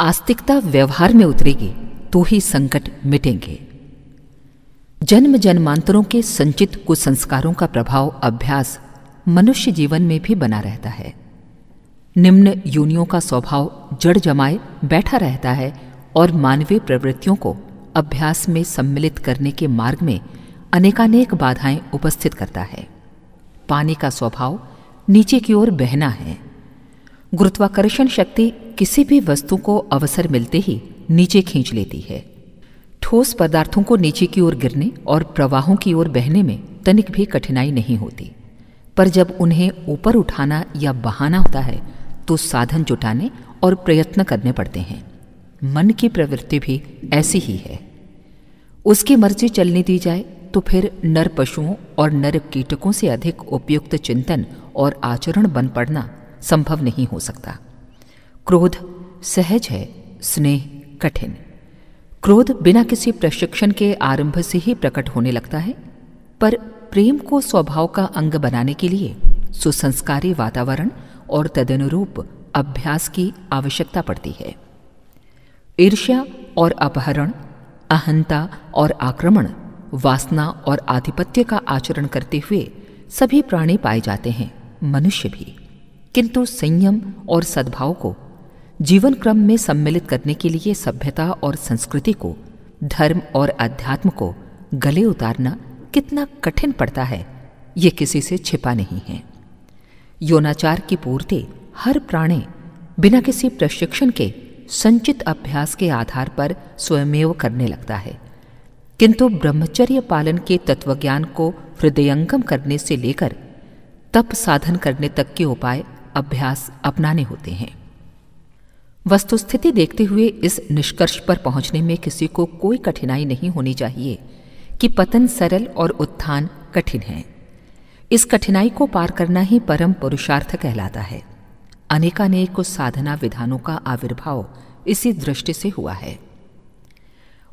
आस्तिकता व्यवहार में उतरेगी तो ही संकट मिटेंगे जन्म जन्मांतरों के संचित कुसंस्कारों का प्रभाव अभ्यास मनुष्य जीवन में भी बना रहता है निम्न योनियों का स्वभाव जड़ जमाए बैठा रहता है और मानवीय प्रवृत्तियों को अभ्यास में सम्मिलित करने के मार्ग में अनेकानेक बाधाएं उपस्थित करता है पानी का स्वभाव नीचे की ओर बहना है गुरुत्वाकर्षण शक्ति किसी भी वस्तु को अवसर मिलते ही नीचे खींच लेती है ठोस पदार्थों को नीचे की ओर गिरने और प्रवाहों की ओर बहने में तनिक भी कठिनाई नहीं होती पर जब उन्हें ऊपर उठाना या बहाना होता है तो साधन जुटाने और प्रयत्न करने पड़ते हैं मन की प्रवृत्ति भी ऐसी ही है उसकी मर्जी चलने दी जाए तो फिर नर पशुओं और नर कीटकों से अधिक उपयुक्त चिंतन और आचरण बन पड़ना संभव नहीं हो सकता क्रोध सहज है स्नेह कठिन क्रोध बिना किसी प्रशिक्षण के आरंभ से ही प्रकट होने लगता है पर प्रेम को स्वभाव का अंग बनाने के लिए सुसंस्कारी वातावरण और तदनुरूप अभ्यास की आवश्यकता पड़ती है ईर्ष्या और अपहरण अहंता और आक्रमण वासना और आधिपत्य का आचरण करते हुए सभी प्राणी पाए जाते हैं मनुष्य भी किंतु संयम और सद्भाव को जीवन क्रम में सम्मिलित करने के लिए सभ्यता और संस्कृति को धर्म और अध्यात्म को गले उतारना कितना कठिन पड़ता है ये किसी से छिपा नहीं है योनाचार की पूर्ति हर प्राणी बिना किसी प्रशिक्षण के संचित अभ्यास के आधार पर स्वयमेव करने लगता है किंतु ब्रह्मचर्य पालन के तत्वज्ञान को हृदयंगम करने से लेकर तप साधन करने तक के उपाय अभ्यास अपनाने होते हैं वस्तुस्थिति देखते हुए इस निष्कर्ष पर पहुंचने में किसी को कोई कठिनाई नहीं होनी चाहिए कि पतन सरल और उत्थान कठिन है इस कठिनाई को पार करना ही परम पुरुषार्थ कहलाता है अनेकानेक साधना विधानों का आविर्भाव इसी दृष्टि से हुआ है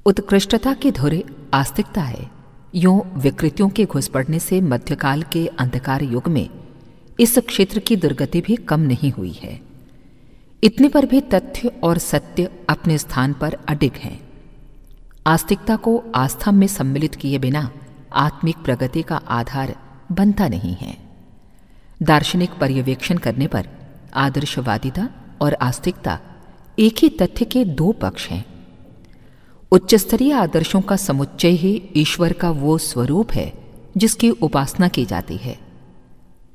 उत्कृष्टता की धुरे आस्तिकता है यों विकृतियों के घुस पड़ने से मध्यकाल के अंधकार युग में इस क्षेत्र की दुर्गति भी कम नहीं हुई है इतने पर भी तथ्य और सत्य अपने स्थान पर अडिग हैं आस्तिकता को आस्था में सम्मिलित किए बिना आत्मिक प्रगति का आधार बनता नहीं है दार्शनिक पर्यवेक्षण करने पर आदर्शवादिता और आस्तिकता एक ही तथ्य के दो पक्ष हैं उच्च स्तरीय आदर्शों का समुच्चय ही ईश्वर का वो स्वरूप है जिसकी उपासना की जाती है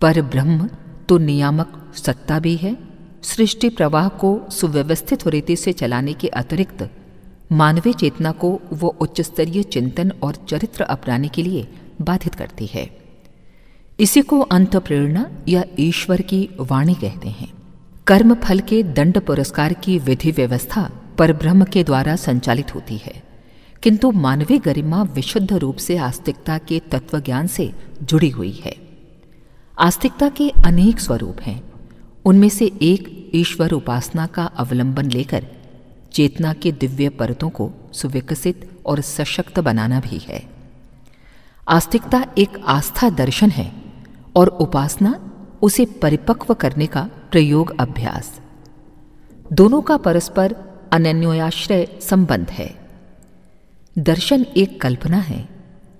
पर ब्रह्म तो नियामक सत्ता भी है सृष्टि प्रवाह को सुव्यवस्थित रीति से चलाने के अतिरिक्त मानवीय चेतना को वो उच्च स्तरीय चिंतन और चरित्र अपनाने के लिए बाधित करती है इसी को अंत प्रेरणा या ईश्वर की वाणी कहते हैं कर्म फल के दंड पुरस्कार की विधि व्यवस्था पर ब्रह्म के द्वारा संचालित होती है किंतु मानवीय गरिमा विशुद्ध रूप से आस्तिकता के तत्व ज्ञान से जुड़ी हुई है आस्तिकता के अनेक स्वरूप हैं उनमें से एक ईश्वर उपासना का अवलंबन लेकर चेतना के दिव्य परतों को सुविकसित और सशक्त बनाना भी है आस्तिकता एक आस्था दर्शन है और उपासना उसे परिपक्व करने का प्रयोग अभ्यास दोनों का परस्पर अनन्याश्रय संबंध है दर्शन एक कल्पना है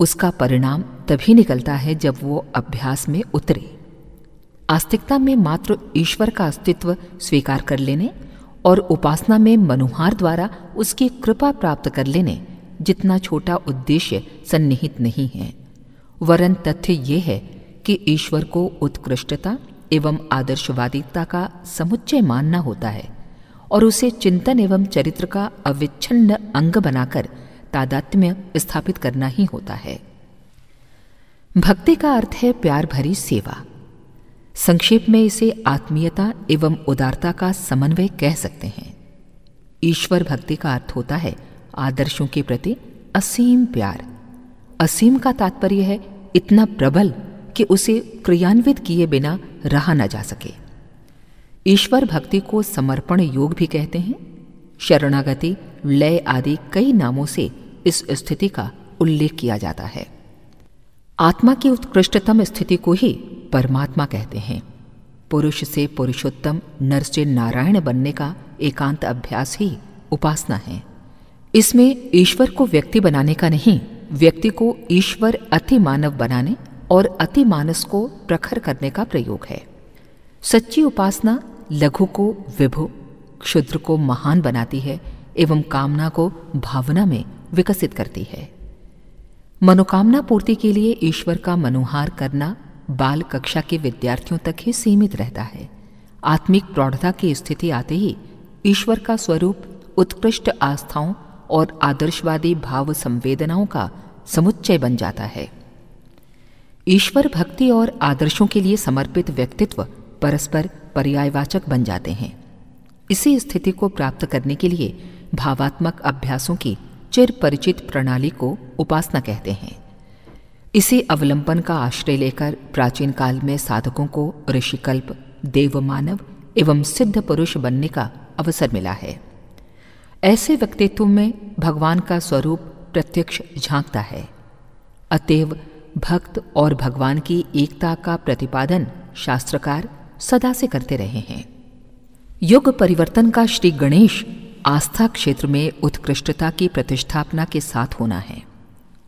उसका परिणाम तभी निकलता है जब वो अभ्यास में उतरे आस्तिकता में मात्र ईश्वर का अस्तित्व स्वीकार कर लेने और उपासना में मनुहार द्वारा उसकी कृपा प्राप्त कर लेने जितना छोटा उद्देश्य सन्निहित नहीं है वरन तथ्य यह है कि ईश्वर को उत्कृष्टता एवं आदर्शवादिता का समुच्चय मानना होता है और उसे चिंतन एवं चरित्र का अविच्छिन्न अंग बनाकर तादात्म्य स्थापित करना ही होता है भक्ति का अर्थ है प्यार भरी सेवा संक्षेप में इसे आत्मीयता एवं उदारता का समन्वय कह सकते हैं ईश्वर भक्ति का अर्थ होता है आदर्शों के प्रति असीम प्यार असीम का तात्पर्य है इतना प्रबल कि उसे क्रियान्वित किए बिना रहा न जा सके ईश्वर भक्ति को समर्पण योग भी कहते हैं शरणागति लय आदि कई नामों से इस स्थिति का उल्लेख किया जाता है आत्मा की उत्कृष्टतम स्थिति को ही परमात्मा कहते हैं पुरुष से पुरुषोत्तम नर से नारायण बनने का एकांत अभ्यास ही उपासना है इसमें ईश्वर को व्यक्ति बनाने का नहीं व्यक्ति को ईश्वर अति मानव बनाने और अति मानस को प्रखर करने का प्रयोग है सच्ची उपासना लघु को विभु क्षुद्र को महान बनाती है एवं कामना को भावना में विकसित करती है मनोकामना पूर्ति के लिए ईश्वर का मनोहार करना बाल कक्षा के विद्यार्थियों तक ही सीमित रहता है आत्मिक प्रौढ़ता की स्थिति आते ही ईश्वर का स्वरूप उत्कृष्ट आस्थाओं और आदर्शवादी भाव संवेदनाओं का समुच्चय बन जाता है ईश्वर भक्ति और आदर्शों के लिए समर्पित व्यक्तित्व परस्पर पर्यायवाचक बन जाते हैं इसी स्थिति को प्राप्त करने के लिए भावात्मक अभ्यासों की चिर परिचित प्रणाली को उपासना कहते हैं इसी अवलंबन का आश्रय लेकर प्राचीन काल में साधकों को ऋषिकल्प देव मानव एवं सिद्ध पुरुष बनने का अवसर मिला है ऐसे व्यक्तित्व में भगवान का स्वरूप प्रत्यक्ष झांकता है अतएव भक्त और भगवान की एकता का प्रतिपादन शास्त्रकार सदा से करते रहे हैं युग परिवर्तन का श्री गणेश आस्था क्षेत्र में उत्कृष्टता की प्रतिष्ठापना के साथ होना है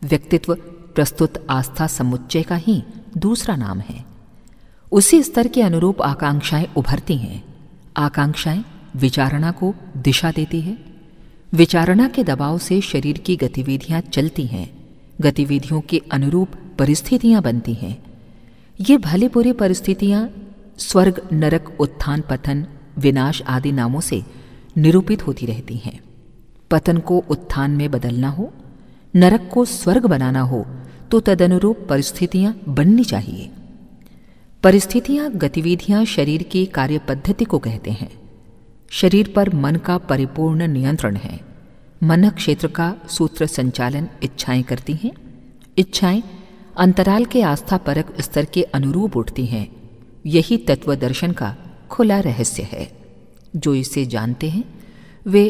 व्यक्तित्व प्रस्तुत आस्था समुच्चय का ही दूसरा नाम है उसी स्तर के अनुरूप आकांक्षाएं उभरती हैं आकांक्षाएं विचारणा को दिशा देती है विचारणा के दबाव से शरीर की गतिविधियां चलती हैं गतिविधियों के अनुरूप परिस्थितियां बनती हैं ये भले बुरे परिस्थितियां स्वर्ग नरक उत्थान पतन विनाश आदि नामों से निरूपित होती रहती हैं पतन को उत्थान में बदलना हो नरक को स्वर्ग बनाना हो तो तदनुरूप परिस्थितियां बननी चाहिए परिस्थितियां गतिविधियां शरीर की कार्य पद्धति को कहते हैं शरीर पर मन का परिपूर्ण नियंत्रण है मन क्षेत्र का सूत्र संचालन इच्छाएं करती हैं इच्छाएं अंतराल के आस्था परक स्तर के अनुरूप उठती हैं यही तत्व दर्शन का खुला रहस्य है जो इसे जानते हैं वे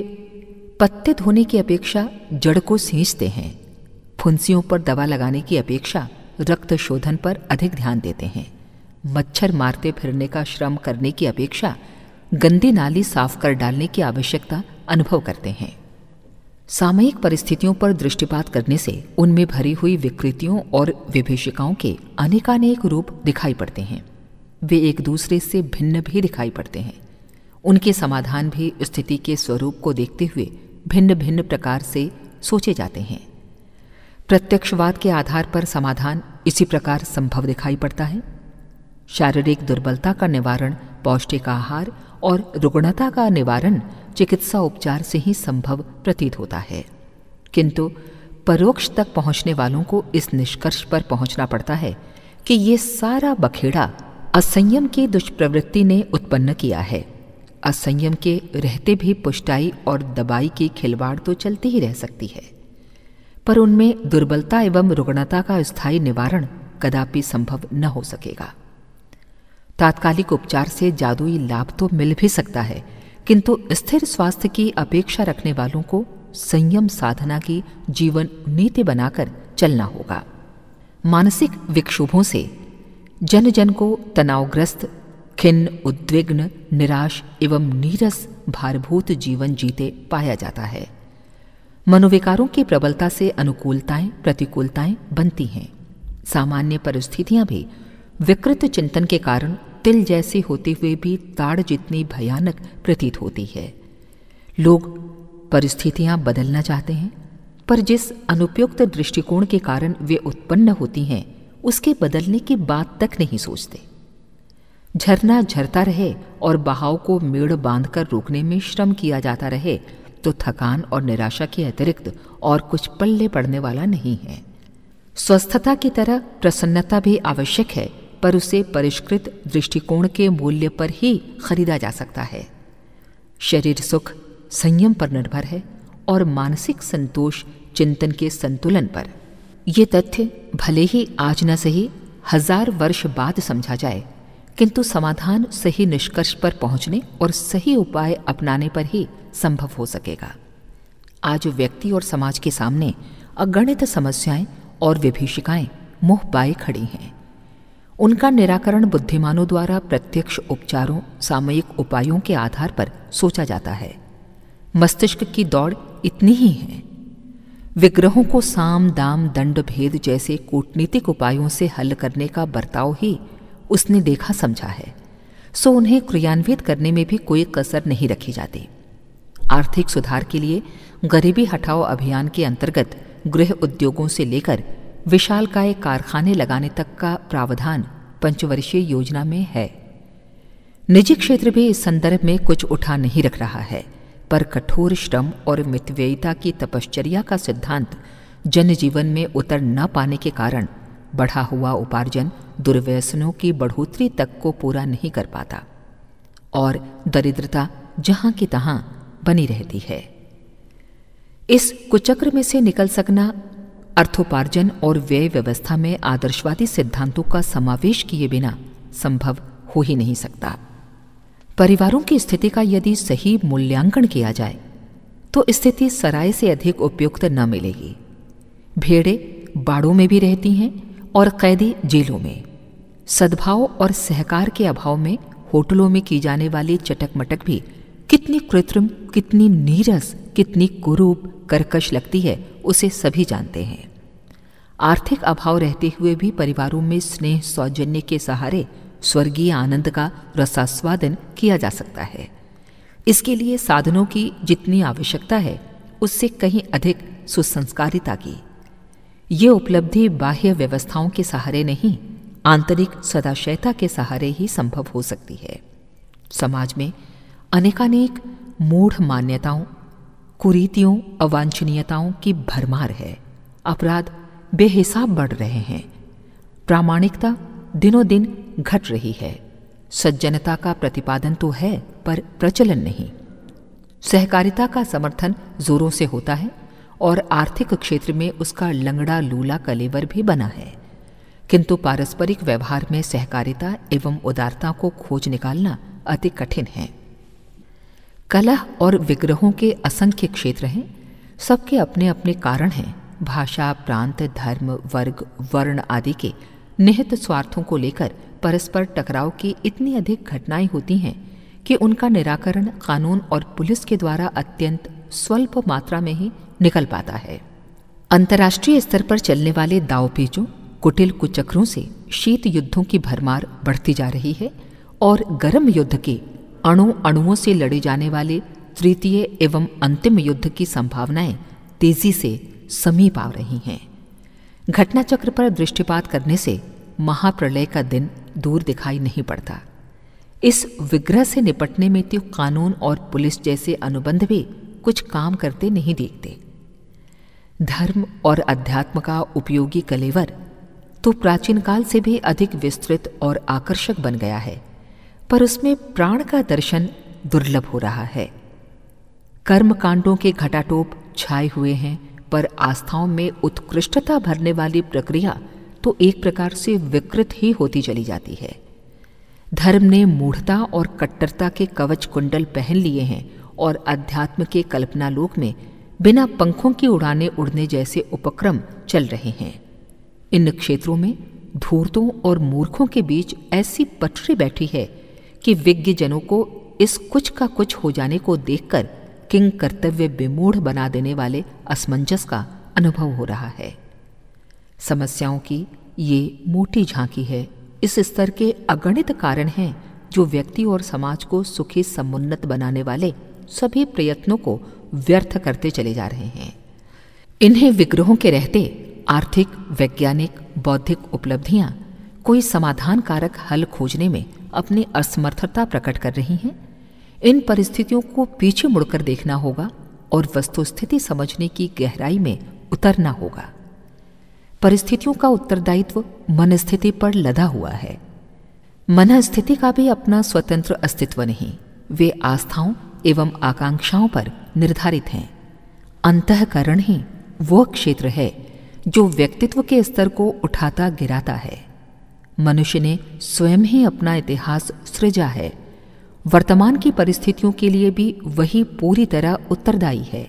पत्ते धोने की अपेक्षा जड़ को सींचते हैं फुंसियों पर दवा लगाने की अपेक्षा रक्त शोधन पर अधिक ध्यान देते हैं मच्छर मारते फिरने का श्रम करने की अपेक्षा गंदी नाली साफ कर डालने की आवश्यकता अनुभव करते हैं सामयिक परिस्थितियों पर दृष्टिपात करने से उनमें भरी हुई विकृतियों और विभिषिकाओं के अनेकानेक रूप दिखाई पड़ते हैं वे एक दूसरे से भिन्न भी दिखाई पड़ते हैं उनके समाधान भी स्थिति के स्वरूप को देखते हुए भिन्न भिन्न प्रकार से सोचे जाते हैं प्रत्यक्षवाद के आधार पर समाधान इसी प्रकार संभव दिखाई पड़ता है शारीरिक दुर्बलता का निवारण पौष्टिक आहार और रुग्णता का निवारण चिकित्सा उपचार से ही संभव प्रतीत होता है किंतु परोक्ष तक पहुंचने वालों को इस निष्कर्ष पर पहुंचना पड़ता है कि ये सारा बखेड़ा असंयम की दुष्प्रवृत्ति ने उत्पन्न किया है असंयम के रहते भी पुष्टाई और दबाई की खिलवाड़ तो चलती ही रह सकती है पर उनमें दुर्बलता एवं रुग्णता का स्थायी निवारण कदापि संभव न हो सकेगा तात्कालिक उपचार से जादुई लाभ तो मिल भी सकता है किंतु स्थिर स्वास्थ्य की अपेक्षा रखने वालों को संयम साधना की जीवन नीति बनाकर चलना होगा मानसिक विक्षोभों से जन जन को तनावग्रस्त खिन्न उद्विग्न निराश एवं नीरस भारभूत जीवन जीते पाया जाता है मनोविकारों की प्रबलता से अनुकूलताएं प्रतिकूलताएं बनती हैं सामान्य परिस्थितियां भी विकृत चिंतन के कारण तिल जैसी होते हुए भी ताड़ जितनी भयानक प्रतीत होती है लोग परिस्थितियां बदलना चाहते हैं पर जिस अनुपयुक्त दृष्टिकोण के कारण वे उत्पन्न होती हैं उसके बदलने की बात तक नहीं सोचते झरना झरता रहे और बहाव को मेड़ बांधकर रोकने में श्रम किया जाता रहे तो थकान और निराशा के अतिरिक्त और कुछ पल्ले पड़ने वाला नहीं है स्वस्थता की तरह प्रसन्नता भी आवश्यक है पर उसे परिष्कृत दृष्टिकोण के मूल्य पर ही खरीदा जा सकता है शरीर सुख संयम पर निर्भर है और मानसिक संतोष चिंतन के संतुलन पर यह तथ्य भले ही आज न सही हजार वर्ष बाद समझा जाए किंतु समाधान सही निष्कर्ष पर पहुंचने और सही उपाय अपनाने पर ही संभव हो सकेगा आज व्यक्ति और समाज के सामने अगणित समस्याएं और विभीषिकाएं मुंह बाए खड़ी हैं उनका निराकरण बुद्धिमानों द्वारा प्रत्यक्ष उपचारों सामयिक उपायों के आधार पर सोचा जाता है मस्तिष्क की दौड़ इतनी ही है विग्रहों को साम दाम दंड भेद जैसे कूटनीतिक उपायों से हल करने का बर्ताव ही उसने देखा समझा है सो उन्हें क्रियान्वित करने में भी कोई कसर नहीं रखी जाती आर्थिक सुधार के लिए गरीबी हटाओ अभियान के अंतर्गत गृह उद्योगों से लेकर विशालकाय कारखाने लगाने तक का प्रावधान पंचवर्षीय योजना में है निजी क्षेत्र भी इस संदर्भ में कुछ उठा नहीं रख रहा है पर कठोर श्रम और मितव्ययिता की तपश्चर्या का सिद्धांत जनजीवन में उतर न पाने के कारण बढ़ा हुआ उपार्जन दुर्व्यसनों की बढ़ोतरी तक को पूरा नहीं कर पाता और दरिद्रता जहां की तहां बनी रहती है इस कुचक्र में से निकल सकना अर्थोपार्जन और व्यय व्यवस्था में आदर्शवादी सिद्धांतों का समावेश किए बिना संभव हो ही नहीं सकता परिवारों की स्थिति का यदि सही मूल्यांकन किया जाए तो स्थिति सराय से अधिक उपयुक्त न मिलेगी भेड़े बाड़ों में भी रहती हैं और कैदी जेलों में सद्भाव और सहकार के अभाव में होटलों में की जाने वाली चटक मटक भी कितनी कृत्रिम कितनी नीरस कितनी कुरूप करकश लगती है उसे सभी जानते हैं आर्थिक अभाव रहते हुए भी परिवारों में स्नेह सौजन्य के सहारे स्वर्गीय आनंद का रसास्वादन किया जा सकता है इसके लिए साधनों की जितनी आवश्यकता है उससे कहीं अधिक सुसंस्कारिता की ये उपलब्धि बाह्य व्यवस्थाओं के सहारे नहीं आंतरिक सदाशयता के सहारे ही संभव हो सकती है समाज में अनेकानेक मूढ़ मान्यताओं कुरीतियों अवांछनीयताओं की भरमार है अपराध बेहिसाब बढ़ रहे हैं प्रामाणिकता दिनों दिन घट रही है सज्जनता का प्रतिपादन तो है पर प्रचलन नहीं सहकारिता का समर्थन जोरों से होता है और आर्थिक क्षेत्र में उसका लंगड़ा लूला कलेवर भी बना है किंतु पारस्परिक व्यवहार में सहकारिता एवं उदारता को खोज निकालना अति कठिन है कलह और विग्रहों के असंख्य क्षेत्र हैं सबके अपने अपने कारण हैं भाषा प्रांत धर्म वर्ग वर्ण आदि के निहित स्वार्थों को लेकर परस्पर टकराव की इतनी अधिक घटनाएं होती हैं कि उनका निराकरण कानून और पुलिस के द्वारा अत्यंत स्वल्प मात्रा में ही निकल पाता है अंतर्राष्ट्रीय स्तर पर चलने वाले दाव पेचों कुटिल कुचक्रों से शीत युद्धों की भरमार बढ़ती जा रही है और गर्म युद्ध के अणु अणुओं से लड़े जाने वाले तृतीय एवं अंतिम युद्ध की संभावनाएं तेजी से समीप आ रही हैं घटना चक्र पर दृष्टिपात करने से महाप्रलय का दिन दूर दिखाई नहीं पड़ता इस विग्रह से निपटने में तो कानून और पुलिस जैसे अनुबंध भी कुछ काम करते नहीं देखते धर्म और अध्यात्म का उपयोगी कलेवर तो प्राचीन काल से भी अधिक विस्तृत और आकर्षक बन गया है पर उसमें प्राण का दर्शन दुर्लभ हो रहा है कर्म कांडों के घटाटोप छाए हुए हैं पर आस्थाओं में उत्कृष्टता भरने वाली प्रक्रिया तो एक प्रकार से विकृत ही होती चली जाती है धर्म ने मूढ़ता और कट्टरता के कवच कुंडल पहन लिए हैं और अध्यात्म के कल्पनालोक में बिना पंखों की उड़ाने उड़ने जैसे उपक्रम चल रहे हैं इन क्षेत्रों में धूर्तों और मूर्खों के बीच ऐसी पटरी बैठी है कि विज्ञजनों को इस कुछ का कुछ हो जाने को देखकर किंग कर्तव्य बेमूढ़ बना देने वाले असमंजस का अनुभव हो रहा है समस्याओं की ये मोटी झांकी है इस स्तर के अगणित कारण हैं जो व्यक्ति और समाज को सुखी समुन्नत बनाने वाले सभी प्रयत्नों को व्यर्थ करते चले जा रहे हैं इन्हें विग्रहों के रहते आर्थिक वैज्ञानिक बौद्धिक उपलब्धियां कोई समाधान कारक हल खोजने में अपनी असमर्थता प्रकट कर रही हैं इन परिस्थितियों को पीछे मुड़कर देखना होगा और वस्तुस्थिति समझने की गहराई में उतरना होगा परिस्थितियों का उत्तरदायित्व मन स्थिति पर लदा हुआ है मन स्थिति का भी अपना स्वतंत्र अस्तित्व नहीं वे आस्थाओं एवं आकांक्षाओं पर निर्धारित हैं अंतकरण ही वह क्षेत्र है जो व्यक्तित्व के स्तर को उठाता गिराता है मनुष्य ने स्वयं ही अपना इतिहास सृजा है वर्तमान की परिस्थितियों के लिए भी वही पूरी तरह उत्तरदायी है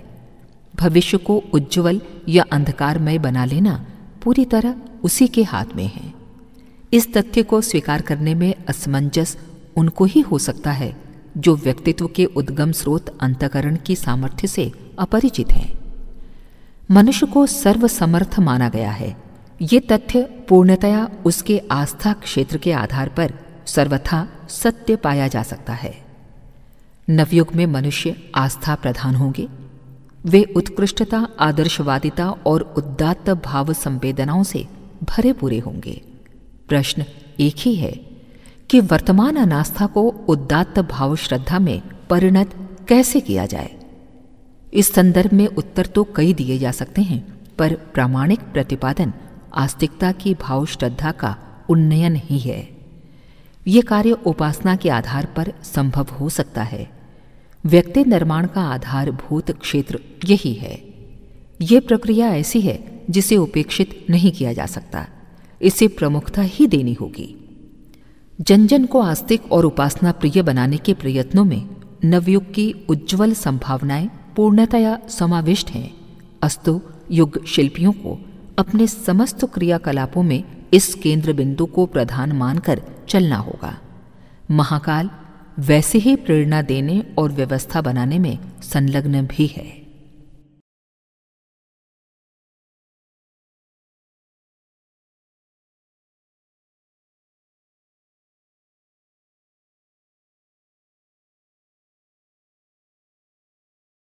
भविष्य को उज्जवल या अंधकारमय बना लेना पूरी तरह उसी के हाथ में है इस तथ्य को स्वीकार करने में असमंजस उनको ही हो सकता है जो व्यक्तित्व के उद्गम स्रोत अंतकरण की सामर्थ्य से अपरिचित हैं मनुष्य को सर्वसमर्थ माना गया है ये तथ्य पूर्णतया उसके आस्था क्षेत्र के आधार पर सर्वथा सत्य पाया जा सकता है नवयुग में मनुष्य आस्था प्रधान होंगे वे उत्कृष्टता आदर्शवादिता और उदात्त भाव संवेदनाओं से भरे पूरे होंगे प्रश्न एक ही है कि वर्तमान अनास्था को उदात्त भाव श्रद्धा में परिणत कैसे किया जाए इस संदर्भ में उत्तर तो कई दिए जा सकते हैं पर प्रामाणिक प्रतिपादन आस्तिकता की भाव श्रद्धा का उन्नयन ही है ये कार्य उपासना के आधार पर संभव हो सकता है व्यक्ति निर्माण का आधारभूत क्षेत्र यही है ये प्रक्रिया ऐसी है जिसे उपेक्षित नहीं किया जा सकता इसे प्रमुखता ही देनी होगी जन जन को आस्तिक और उपासना प्रिय बनाने के प्रयत्नों में नवयुग की उज्जवल संभावनाएं पूर्णतया समाविष्ट हैं अस्तु युग शिल्पियों को अपने समस्त क्रियाकलापों में इस केंद्र बिंदु को प्रधान मानकर चलना होगा महाकाल वैसे ही प्रेरणा देने और व्यवस्था बनाने में संलग्न भी है